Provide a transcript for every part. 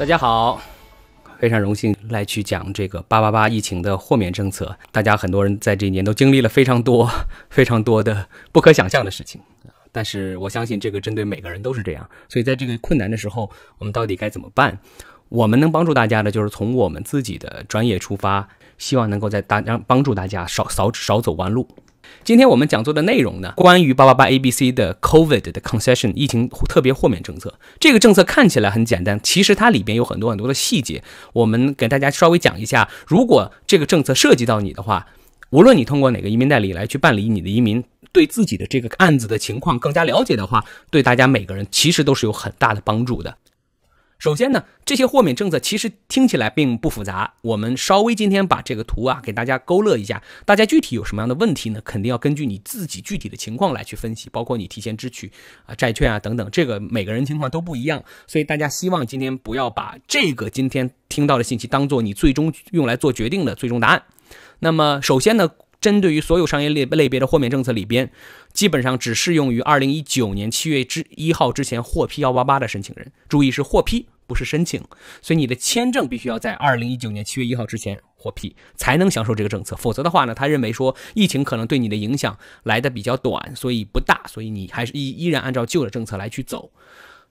大家好，非常荣幸来去讲这个八八八疫情的豁免政策。大家很多人在这一年都经历了非常多、非常多的不可想象的事情但是我相信，这个针对每个人都是这样。所以在这个困难的时候，我们到底该怎么办？我们能帮助大家的，就是从我们自己的专业出发，希望能够在大家帮助大家少少少走弯路。今天我们讲座的内容呢，关于 888ABC 的 COVID 的 concession 疫情特别豁免政策。这个政策看起来很简单，其实它里边有很多很多的细节。我们给大家稍微讲一下，如果这个政策涉及到你的话，无论你通过哪个移民代理来去办理你的移民，对自己的这个案子的情况更加了解的话，对大家每个人其实都是有很大的帮助的。首先呢，这些豁免政策其实听起来并不复杂。我们稍微今天把这个图啊给大家勾勒一下。大家具体有什么样的问题呢？肯定要根据你自己具体的情况来去分析，包括你提前支取啊、债券啊等等，这个每个人情况都不一样。所以大家希望今天不要把这个今天听到的信息当做你最终用来做决定的最终答案。那么首先呢。针对于所有商业类类别的豁免政策里边，基本上只适用于二零一九年七月之一号之前获批幺八八的申请人。注意是获批，不是申请，所以你的签证必须要在二零一九年七月一号之前获批，才能享受这个政策。否则的话呢，他认为说疫情可能对你的影响来的比较短，所以不大，所以你还是依依然按照旧的政策来去走。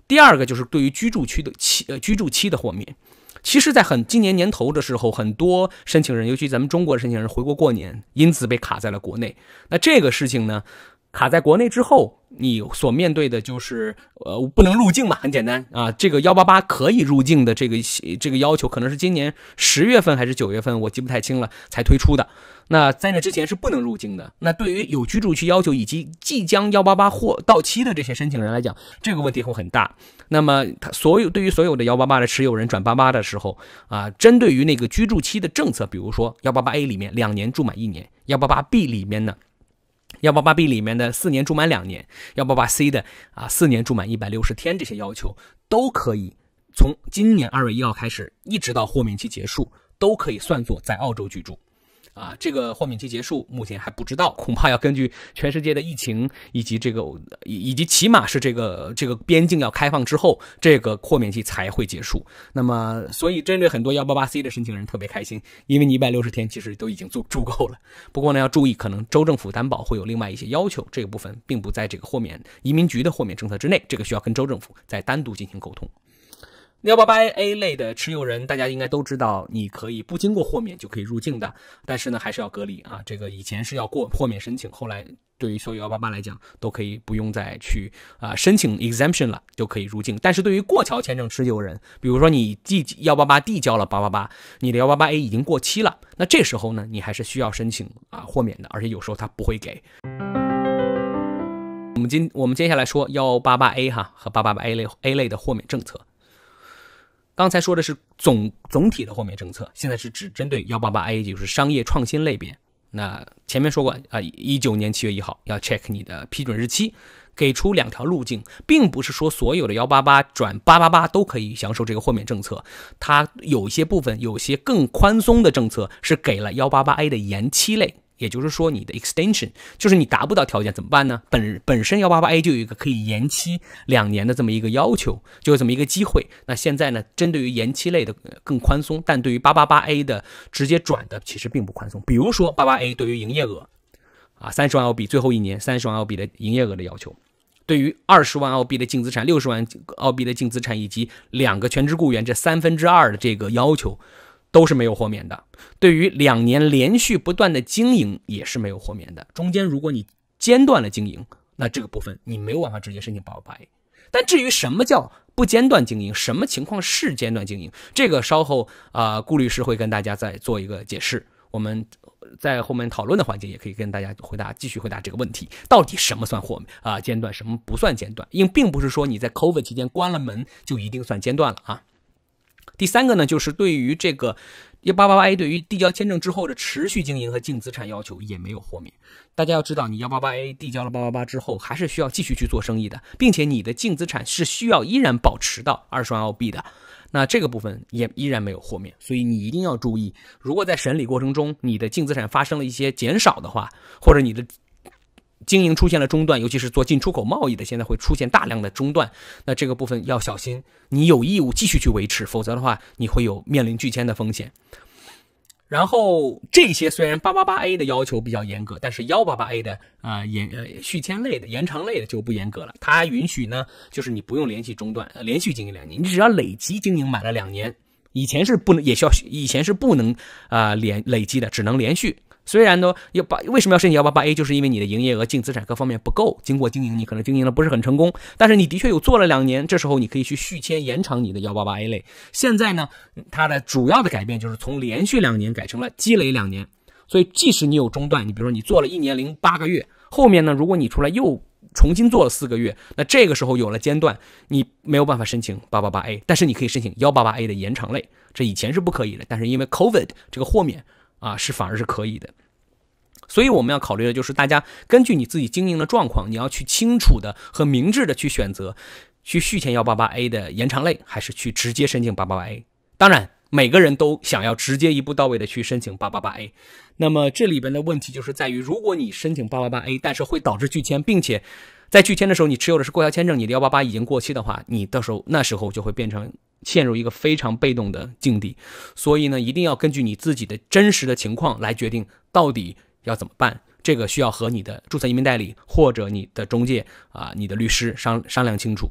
第二个就是对于居住区的期呃居住期的豁免。其实，在很今年年头的时候，很多申请人，尤其咱们中国申请人回国过年，因此被卡在了国内。那这个事情呢？卡在国内之后，你所面对的就是，呃，不能入境嘛？很简单啊，这个幺八八可以入境的这个这个要求，可能是今年十月份还是九月份，我记不太清了，才推出的。那在那之前是不能入境的。那对于有居住区要求以及即将幺八八或到期的这些申请人来讲，这个问题会很大。那么，他所有对于所有的幺八八的持有人转八八的时候啊，针对于那个居住期的政策，比如说幺八八 A 里面两年住满一年，幺八八 B 里面呢？幺八八 B 里面的四年住满两年，幺八八 C 的啊四年住满一百六十天，这些要求都可以从今年二月一号开始，一直到豁免期结束，都可以算作在澳洲居住。啊，这个豁免期结束，目前还不知道，恐怕要根据全世界的疫情，以及这个以以及起码是这个这个边境要开放之后，这个豁免期才会结束。那么，所以针对很多幺八八 C 的申请人特别开心，因为你一百六十天其实都已经足足够了。不过呢，要注意可能州政府担保会有另外一些要求，这个部分并不在这个豁免移民局的豁免政策之内，这个需要跟州政府再单独进行沟通。幺八八 A 类的持有人，大家应该都知道，你可以不经过豁免就可以入境的，但是呢，还是要隔离啊。这个以前是要过豁免申请，后来对于所有幺八八来讲，都可以不用再去啊申请 exemption 了，就可以入境。但是对于过桥签证持有人，比如说你递幺八八递交了八八八，你的幺八八 A 已经过期了，那这时候呢，你还是需要申请啊豁免的，而且有时候他不会给。我们今我们接下来说幺八八 A 哈和八八八 A 类 A 类的豁免政策。刚才说的是总总体的豁免政策，现在是只针对幺八八 A 就是商业创新类别。那前面说过啊，一九年七月一号要 check 你的批准日期，给出两条路径，并不是说所有的幺八八转八八八都可以享受这个豁免政策，它有一些部分有些更宽松的政策是给了幺八八 A 的延期类。也就是说，你的 extension 就是你达不到条件怎么办呢？本本身幺八八 A 就有一个可以延期两年的这么一个要求，就这么一个机会。那现在呢，针对于延期类的更宽松，但对于八八八 A 的直接转的其实并不宽松。比如说八八 A 对于营业额啊三十万澳币最后一年三十万澳币的营业额的要求，对于二十万澳币的净资产、六十万澳币的净资产以及两个全职雇员这三分之二的这个要求。都是没有豁免的，对于两年连续不断的经营也是没有豁免的。中间如果你间断了经营，那这个部分你没有办法直接申请保白。但至于什么叫不间断经营，什么情况是间断经营，这个稍后啊，顾律师会跟大家再做一个解释。我们在后面讨论的环节也可以跟大家回答，继续回答这个问题，到底什么算豁免啊？间断什么不算间断？因并不是说你在 COVID 期间关了门就一定算间断了啊。第三个呢，就是对于这个幺八八八 A，对于递交签证之后的持续经营和净资产要求也没有豁免。大家要知道，你幺八八 A 递交了八八八之后，还是需要继续去做生意的，并且你的净资产是需要依然保持到二十万澳币的。那这个部分也依然没有豁免，所以你一定要注意，如果在审理过程中你的净资产发生了一些减少的话，或者你的经营出现了中断，尤其是做进出口贸易的，现在会出现大量的中断。那这个部分要小心，你有义务继续去维持，否则的话，你会有面临拒签的风险。然后这些虽然八八八 A 的要求比较严格，但是幺八八 A 的啊延呃续签类的、延长类的就不严格了，它允许呢，就是你不用连续中断，连续经营两年，你只要累计经营满了两年。以前是不能，也需要以前是不能啊连累计的，只能连续。虽然呢，要八为什么要申请幺八八 A，就是因为你的营业额、净资产各方面不够。经过经营，你可能经营的不是很成功，但是你的确有做了两年。这时候你可以去续签，延长你的幺八八 A 类。现在呢，它的主要的改变就是从连续两年改成了积累两年。所以即使你有中断，你比如说你做了一年零八个月，后面呢，如果你出来又重新做了四个月，那这个时候有了间断，你没有办法申请八八八 A，但是你可以申请幺八八 A 的延长类。这以前是不可以的，但是因为 Covid 这个豁免。啊，是反而是可以的，所以我们要考虑的就是，大家根据你自己经营的状况，你要去清楚的和明智的去选择，去续签幺八八 A 的延长类，还是去直接申请八八八 A。当然，每个人都想要直接一步到位的去申请八八八 A，那么这里边的问题就是在于，如果你申请八八八 A，但是会导致拒签，并且。在拒签的时候，你持有的是过桥签证，你的幺八八已经过期的话，你到时候那时候就会变成陷入一个非常被动的境地。所以呢，一定要根据你自己的真实的情况来决定到底要怎么办。这个需要和你的注册移民代理或者你的中介啊、你的律师商商量清楚。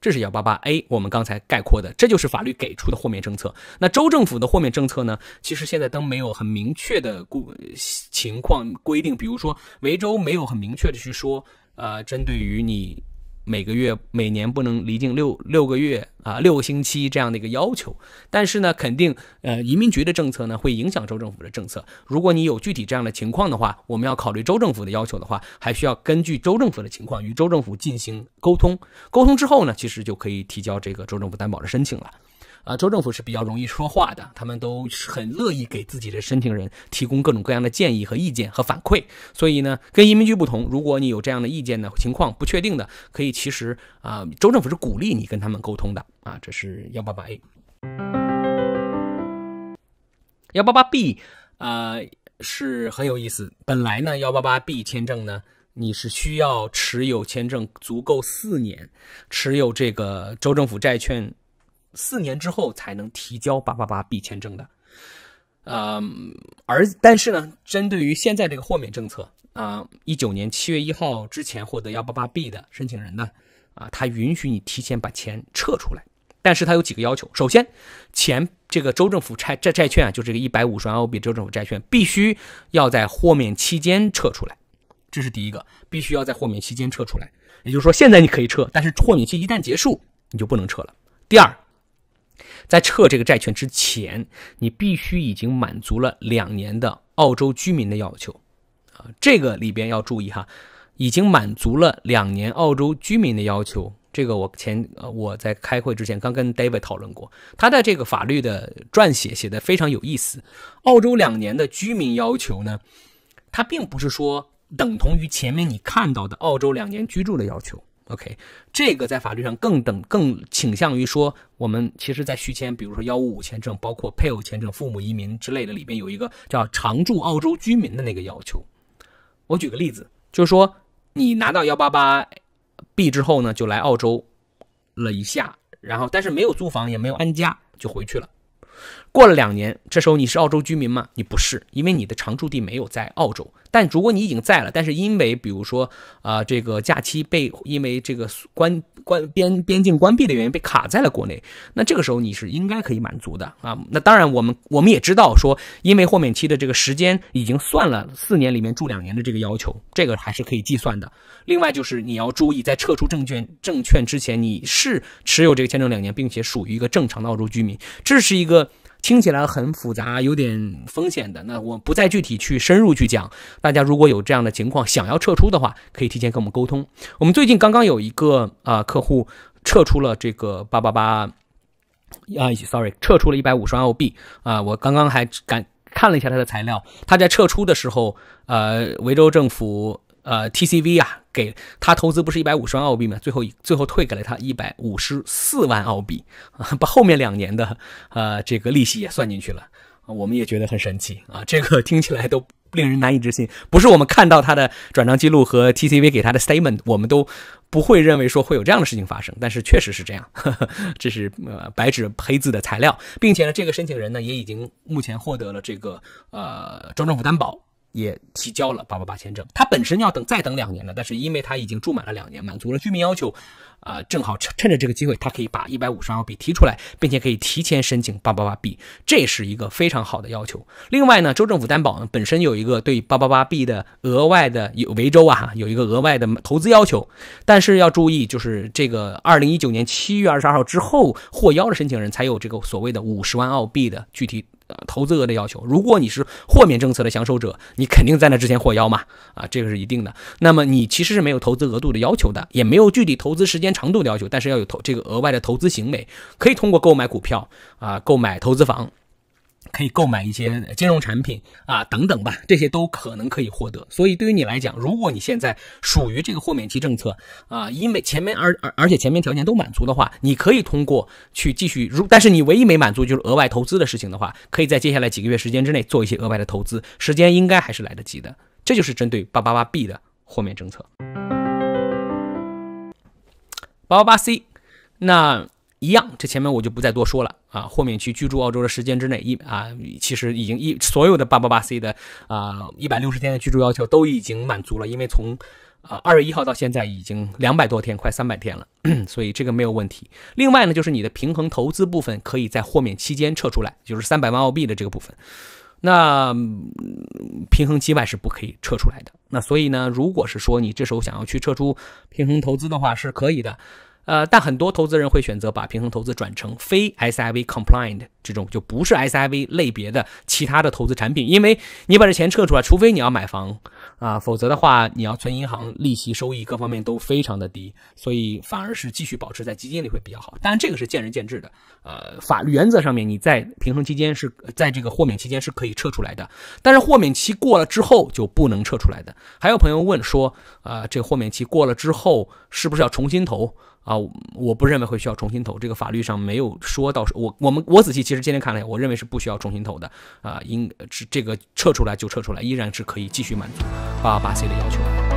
这是幺八八 A，我们刚才概括的，这就是法律给出的豁免政策。那州政府的豁免政策呢，其实现在都没有很明确的规情况规定，比如说维州没有很明确的去说。呃，针对于你每个月、每年不能离境六六个月啊，六个星期这样的一个要求，但是呢，肯定呃，移民局的政策呢会影响州政府的政策。如果你有具体这样的情况的话，我们要考虑州政府的要求的话，还需要根据州政府的情况与州政府进行沟通。沟通之后呢，其实就可以提交这个州政府担保的申请了。啊，州政府是比较容易说话的，他们都很乐意给自己的申请人提供各种各样的建议和意见和反馈。所以呢，跟移民局不同，如果你有这样的意见呢，情况不确定的，可以其实啊，州政府是鼓励你跟他们沟通的啊。这是幺八八 A，幺八八 B，啊，是很有意思。本来呢，幺八八 B 签证呢，你是需要持有签证足够四年，持有这个州政府债券。四年之后才能提交八八八 B 签证的，呃，而但是呢，针对于现在这个豁免政策啊，一九年七月一号之前获得幺八八 B 的申请人呢，啊，他允许你提前把钱撤出来，但是他有几个要求：首先，钱这个州政府债债债券啊，就这个一百五十万欧币州政府债券，必须要在豁免期间撤出来，这是第一个，必须要在豁免期间撤出来，也就是说，现在你可以撤，但是豁免期一旦结束，你就不能撤了。第二。在撤这个债券之前，你必须已经满足了两年的澳洲居民的要求。啊，这个里边要注意哈，已经满足了两年澳洲居民的要求。这个我前我在开会之前刚跟 David 讨论过，他的这个法律的撰写写的非常有意思。澳洲两年的居民要求呢，它并不是说等同于前面你看到的澳洲两年居住的要求。OK，这个在法律上更等更倾向于说，我们其实，在续签，比如说幺五五签证，包括配偶签证、父母移民之类的里边，有一个叫常住澳洲居民的那个要求。我举个例子，就是说，你拿到幺八八 B 之后呢，就来澳洲了一下，然后但是没有租房，也没有安家，就回去了。过了两年，这时候你是澳洲居民吗？你不是，因为你的常住地没有在澳洲。但如果你已经在了，但是因为比如说，呃，这个假期被因为这个关关边边境关闭的原因被卡在了国内，那这个时候你是应该可以满足的啊。那当然，我们我们也知道说，因为豁免期的这个时间已经算了四年里面住两年的这个要求，这个还是可以计算的。另外就是你要注意，在撤出证券证券之前，你是持有这个签证两年，并且属于一个正常的澳洲居民，这是一个。听起来很复杂，有点风险的。那我不再具体去深入去讲。大家如果有这样的情况想要撤出的话，可以提前跟我们沟通。我们最近刚刚有一个啊客户撤出了这个八八八，啊，sorry，撤出了一百五十万澳币啊。我刚刚还敢看了一下他的材料，他在撤出的时候，呃，维州政府。呃，TCV 啊，给他投资不是一百五十万澳币吗？最后最后退给了他一百五十四万澳币，把后面两年的呃这个利息也算进去了。我们也觉得很神奇啊，这个 听起来都令人难以置信。不是我们看到他的转账记录和 TCV 给他的 statement，我们都不会认为说会有这样的事情发生。但是确实是这样，这是呃白纸黑字的材料，并且呢，这个申请人呢也已经目前获得了这个呃州政府担保。也提交了八八八签证，他本身要等再等两年的，但是因为他已经住满了两年，满足了居民要求，呃，正好趁趁着这个机会，他可以把一百五十万澳币提出来，并且可以提前申请八八八 b 这是一个非常好的要求。另外呢，州政府担保呢本身有一个对八八八 b 的额外的有维州啊有一个额外的投资要求，但是要注意就是这个二零一九年七月二十二号之后获邀的申请人才有这个所谓的五十万澳币的具体。呃，投资额的要求，如果你是豁免政策的享受者，你肯定在那之前获邀嘛，啊，这个是一定的。那么你其实是没有投资额度的要求的，也没有具体投资时间长度的要求，但是要有投这个额外的投资行为，可以通过购买股票啊，购买投资房。可以购买一些金融产品啊，等等吧，这些都可能可以获得。所以对于你来讲，如果你现在属于这个豁免期政策啊，因为前面而而而且前面条件都满足的话，你可以通过去继续如，但是你唯一没满足就是额外投资的事情的话，可以在接下来几个月时间之内做一些额外的投资，时间应该还是来得及的。这就是针对八八八 B 的豁免政策。八八八 C，那。一样，这前面我就不再多说了啊。豁免区居住澳洲的时间之内，一啊，其实已经一所有的八八八 C 的啊一百六十天的居住要求都已经满足了，因为从啊二月一号到现在已经两百多天，快三百天了，所以这个没有问题。另外呢，就是你的平衡投资部分可以在豁免期间撤出来，就是三百万澳币的这个部分，那平衡期外是不可以撤出来的。那所以呢，如果是说你这时候想要去撤出平衡投资的话，是可以的。呃，但很多投资人会选择把平衡投资转成非 SIV compliant 这种，就不是 SIV 类别的其他的投资产品，因为你把这钱撤出来，除非你要买房啊，否则的话你要存银行，利息收益各方面都非常的低，所以反而是继续保持在基金里会比较好。当然这个是见仁见智的。呃，法律原则上面，你在平衡期间是在这个豁免期间是可以撤出来的，但是豁免期过了之后就不能撤出来的。还有朋友问说，呃，这豁免期过了之后，是不是要重新投？啊，我不认为会需要重新投，这个法律上没有说到时，我我们我仔细其实今天看了下，我认为是不需要重新投的啊，应是这个撤出来就撤出来，依然是可以继续满足八八八 C 的要求。